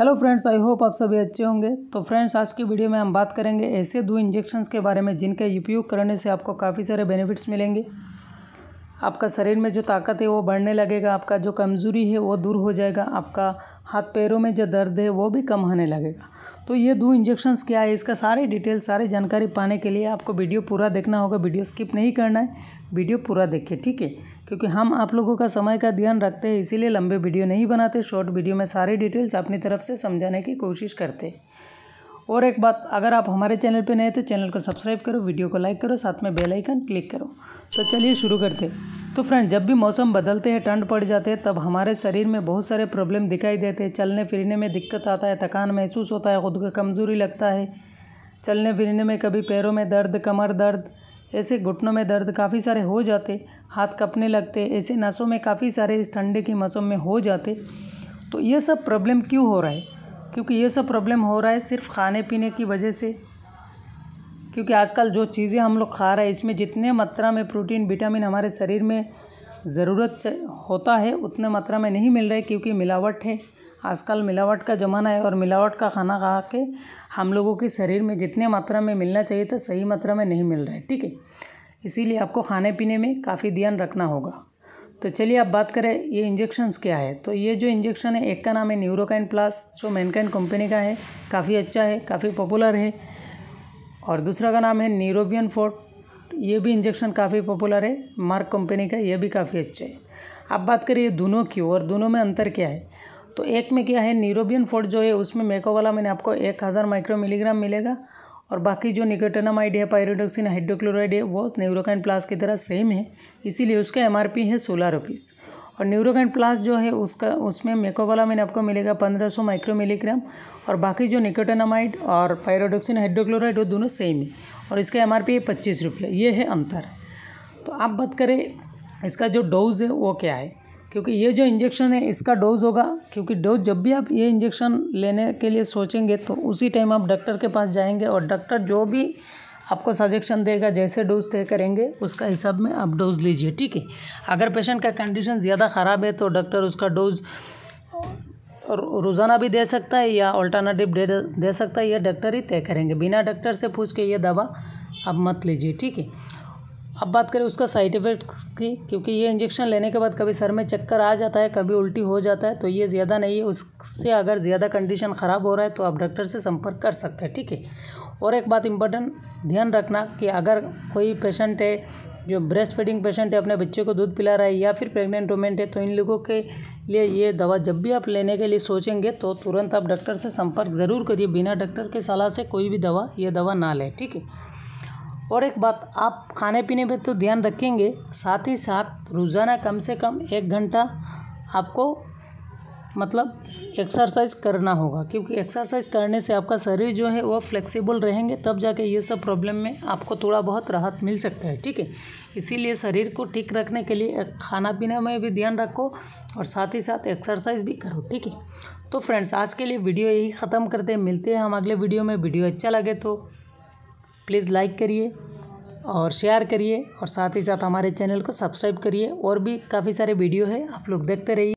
hello friends I hope आप सभी अच्छे होंगे तो फ्रेंड्स आज की वीडियो में हम बात करेंगे ऐसे दो इंजेक्शन्स के बारे में जिनके उपयोग करने से आपको काफ़ी सारे बेनिफिट्स मिलेंगे आपका शरीर में जो ताकत है वो बढ़ने लगेगा आपका जो कमज़ोरी है वो दूर हो जाएगा आपका हाथ पैरों में जो दर्द है वो भी कम होने लगेगा तो ये दो इंजेक्शन्स क्या है इसका सारे डिटेल सारे जानकारी पाने के लिए आपको वीडियो पूरा देखना होगा वीडियो स्किप नहीं करना है वीडियो पूरा देखिए ठीक है क्योंकि हम आप लोगों का समय का ध्यान रखते हैं इसीलिए लंबे वीडियो नहीं बनाते शॉर्ट वीडियो में सारे डिटेल्स अपनी तरफ से समझाने की कोशिश करते हैं और एक बात अगर आप हमारे चैनल पर नए तो चैनल को सब्सक्राइब करो वीडियो को लाइक करो साथ में बेल आइकन क्लिक करो तो चलिए शुरू करते हैं तो फ्रेंड जब भी मौसम बदलते हैं ठंड पड़ जाते हैं तब हमारे शरीर में बहुत सारे प्रॉब्लम दिखाई देते हैं चलने फिरने में दिक्कत आता है थकान महसूस होता है खुद को कमज़ोरी लगता है चलने फिरने में कभी पैरों में दर्द कमर दर्द ऐसे घुटनों में दर्द काफ़ी सारे हो जाते हाथ कपने लगते ऐसे नसों में काफ़ी सारे इस ठंडे के मौसम में हो जाते तो ये सब प्रॉब्लम क्यों हो रहा है क्योंकि ये सब प्रॉब्लम हो रहा है सिर्फ खाने पीने की वजह से क्योंकि आजकल जो चीज़ें हम लोग खा रहे हैं इसमें जितने मात्रा में प्रोटीन विटामिन हमारे शरीर में ज़रूरत होता है उतने मात्रा में नहीं मिल रहा है क्योंकि मिलावट है आजकल मिलावट का ज़माना है और मिलावट का खाना खा के हम लोगों के शरीर में जितने मात्रा में मिलना चाहिए था सही मात्रा में नहीं मिल रहा है ठीक है इसीलिए आपको खाने पीने में काफ़ी ध्यान रखना होगा तो चलिए अब बात करें ये इंजेक्शन्स क्या है तो ये जो इंजेक्शन है एक का नाम है न्यूरोकाइन प्लस जो मैनकाइन कंपनी का है काफ़ी अच्छा है काफ़ी पॉपुलर है और दूसरा का नाम है न्यूरोबियन फोर्ट ये भी इंजेक्शन काफ़ी पॉपुलर है मार्क कंपनी का ये भी काफ़ी अच्छा है अब बात करिए दोनों की और दोनों में अंतर क्या है तो एक में क्या है न्यूरोबियन फोर्ट जो है उसमें मेकोवाला मैंने आपको एक हज़ार माइक्रो मिलीग्राम मिलेगा और बाकी जो निकोटेनामाइड है पायरोडोक्सिन हाइड्रोक्लोराइड है वो न्यूरोकाइन प्लास की तरह सेम है इसीलिए उसका एम है सोलह रुपीज़ और न्यूरोकाइन प्लास जो है उसका उसमें मेकोवालामिन आपको मिलेगा पंद्रह सौ माइक्रो मिलीग्राम और बाकी जो निकोटेनामाइड और पायरोडोक्सिन हाइड्रोक्लोराइड वो दोनों सेम है और इसका एम है पच्चीस रुपये ये है अंतर तो आप बात करें इसका जो डोज है वो क्या है क्योंकि ये जो इंजेक्शन है इसका डोज होगा क्योंकि डोज जब भी आप ये इंजेक्शन लेने के लिए सोचेंगे तो उसी टाइम आप डॉक्टर के पास जाएंगे और डॉक्टर जो भी आपको सजेशन देगा जैसे डोज तय करेंगे उसका हिसाब में आप डोज लीजिए ठीक है अगर पेशेंट का कंडीशन ज़्यादा ख़राब है तो डॉक्टर उसका डोज रोज़ाना भी दे सकता है या अल्टरनेटिव दे, दे सकता है यह डॉक्टर ही तय करेंगे बिना डॉक्टर से पूछ के ये दवा आप मत लीजिए ठीक है अब बात करें उसका साइड इफ़ेक्ट्स की क्योंकि ये इंजेक्शन लेने के बाद कभी सर में चक्कर आ जाता है कभी उल्टी हो जाता है तो ये ज़्यादा नहीं है उससे अगर ज़्यादा कंडीशन ख़राब हो रहा है तो आप डॉक्टर से संपर्क कर सकते हैं ठीक है और एक बात इम्पोर्टेंट ध्यान रखना कि अगर कोई पेशेंट है जो ब्रेस्ट फीडिंग पेशेंट है अपने बच्चे को दूध पिला रहा है या फिर प्रेगनेंट वुमेंट है तो इन लोगों के लिए ये दवा जब भी आप लेने के लिए सोचेंगे तो तुरंत आप डॉक्टर से संपर्क ज़रूर करिए बिना डॉक्टर के सलाह से कोई भी दवा ये दवा ना लें ठीक है और एक बात आप खाने पीने पे तो ध्यान रखेंगे साथ ही साथ रोज़ाना कम से कम एक घंटा आपको मतलब एक्सरसाइज करना होगा क्योंकि एक्सरसाइज करने से आपका शरीर जो है वह फ्लेक्सिबल रहेंगे तब जाके ये सब प्रॉब्लम में आपको थोड़ा बहुत राहत मिल सकता है ठीक है इसीलिए शरीर को ठीक रखने के लिए खाना पीना में भी ध्यान रखो और साथ ही साथ एक्सरसाइज भी करो ठीक है तो फ्रेंड्स आज के लिए वीडियो यही ख़त्म करते हैं मिलते हैं हम अगले वीडियो में वीडियो अच्छा लगे तो प्लीज़ लाइक करिए और शेयर करिए और साथ ही साथ हमारे चैनल को सब्सक्राइब करिए और भी काफ़ी सारे वीडियो है आप लोग देखते रहिए